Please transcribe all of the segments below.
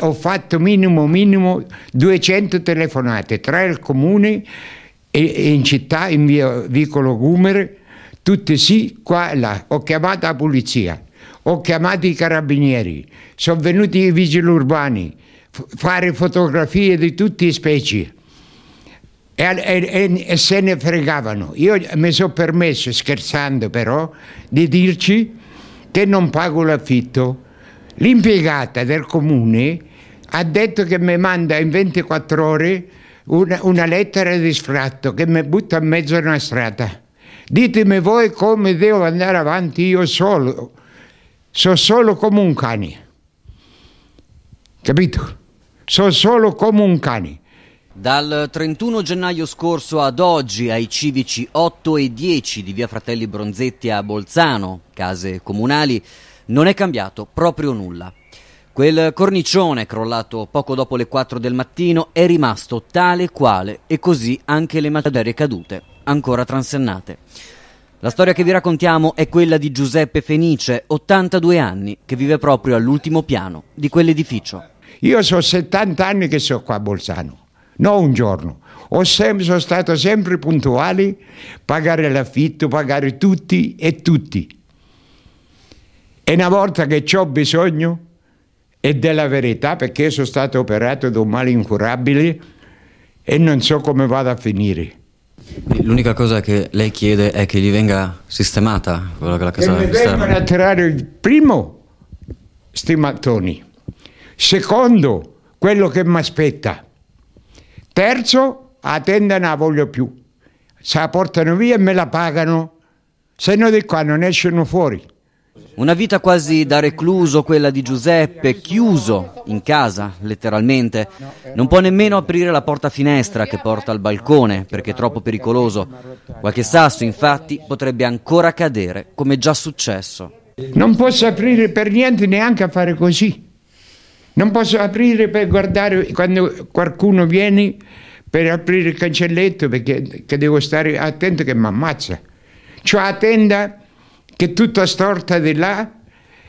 ho fatto minimo minimo 200 telefonate, tra il comune e, e in città, in via Vicolo Gumer, tutte sì, qua e là. Ho chiamato la polizia, ho chiamato i carabinieri, sono venuti i vigili urbani, a fare fotografie di tutte le specie. E, e, e, se ne fregavano. Io mi sono permesso, scherzando però, di dirci che non pago l'affitto. L'impiegata del comune ha detto che mi manda in 24 ore una, una lettera di sfratto che mi butta in mezzo a una strada. Ditemi voi come devo andare avanti io solo. Sono solo come un cane. Capito? Sono solo come un cane. Dal 31 gennaio scorso ad oggi ai civici 8 e 10 di via Fratelli Bronzetti a Bolzano, case comunali, non è cambiato proprio nulla. Quel cornicione, crollato poco dopo le 4 del mattino, è rimasto tale quale e così anche le materie cadute, ancora transennate. La storia che vi raccontiamo è quella di Giuseppe Fenice, 82 anni, che vive proprio all'ultimo piano di quell'edificio. Io sono 70 anni che sono qua a Bolzano, non un giorno. Sempre, sono stato sempre puntuale, pagare l'affitto, pagare tutti e tutti. E una volta che ho bisogno, e della verità perché io sono stato operato da un male incurabile e non so come vada a finire. L'unica cosa che lei chiede è che gli venga sistemata quella che la casa che mi vengano a tirare il primo sti mattoni, secondo quello che mi aspetta, terzo a tenda non la voglio più, se la portano via e me la pagano, se no di qua non escono fuori. Una vita quasi da recluso, quella di Giuseppe, chiuso in casa, letteralmente. Non può nemmeno aprire la porta finestra che porta al balcone, perché è troppo pericoloso. Qualche sasso, infatti, potrebbe ancora cadere, come già successo. Non posso aprire per niente neanche a fare così. Non posso aprire per guardare quando qualcuno viene per aprire il cancelletto perché devo stare attento che mi ammazza. Cioè attenda che tutta storta di là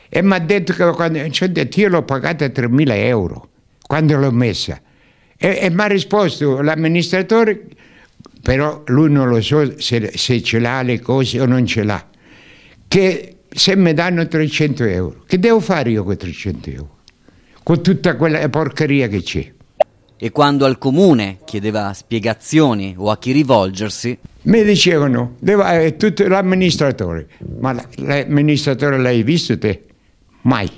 e mi ha detto che quando, cioè, detto, io l'ho pagata 3.000 euro quando l'ho messa e, e mi ha risposto l'amministratore però lui non lo so se, se ce l'ha le cose o non ce l'ha che se mi danno 300 euro che devo fare io con 300 euro con tutta quella porcheria che c'è e quando al comune chiedeva spiegazioni o a chi rivolgersi mi dicevano, eh, tutto l'amministratore, ma l'amministratore l'hai visto te? Mai.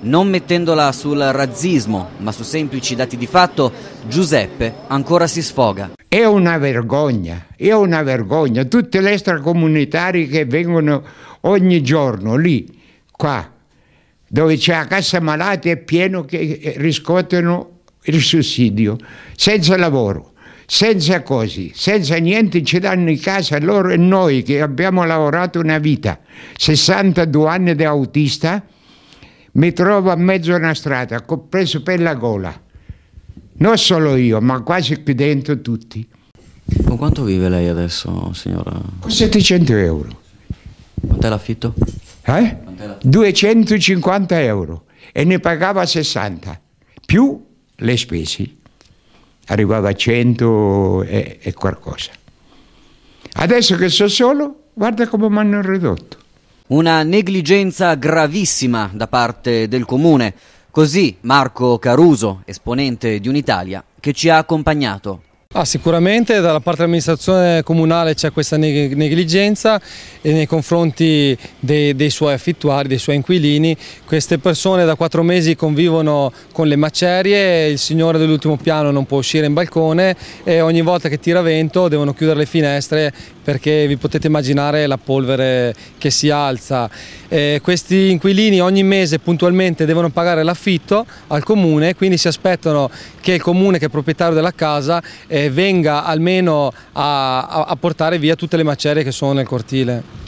Non mettendola sul razzismo, ma su semplici dati di fatto, Giuseppe ancora si sfoga. È una vergogna, è una vergogna. Tutte le extracomunitari che vengono ogni giorno lì, qua, dove c'è la cassa malati è pieno che riscuotono il sussidio, senza lavoro senza così, senza niente ci danno in casa loro e noi che abbiamo lavorato una vita, 62 anni di autista, mi trovo a mezzo a una strada, compreso per la gola. Non solo io, ma quasi qui dentro tutti. Con quanto vive lei adesso, signora? Con 700 euro. Quant'è l'affitto? Eh? Quant 250 euro e ne pagava 60, più le spese arrivava a 100 e, e qualcosa. Adesso che sono solo, guarda come mi hanno ridotto. Una negligenza gravissima da parte del comune. Così Marco Caruso, esponente di Un'Italia, che ci ha accompagnato Ah, sicuramente dalla parte dell'amministrazione comunale c'è questa negligenza nei confronti dei, dei, suoi affittuari, dei suoi inquilini. Queste persone da quattro mesi convivono con le macerie, il signore dell'ultimo piano non può uscire in balcone e ogni volta che tira vento devono chiudere le finestre perché vi potete immaginare la polvere che si alza. Eh, questi inquilini ogni mese puntualmente devono pagare l'affitto al comune, quindi si aspettano che il comune, che è proprietario della casa, eh, venga almeno a, a, a portare via tutte le macerie che sono nel cortile.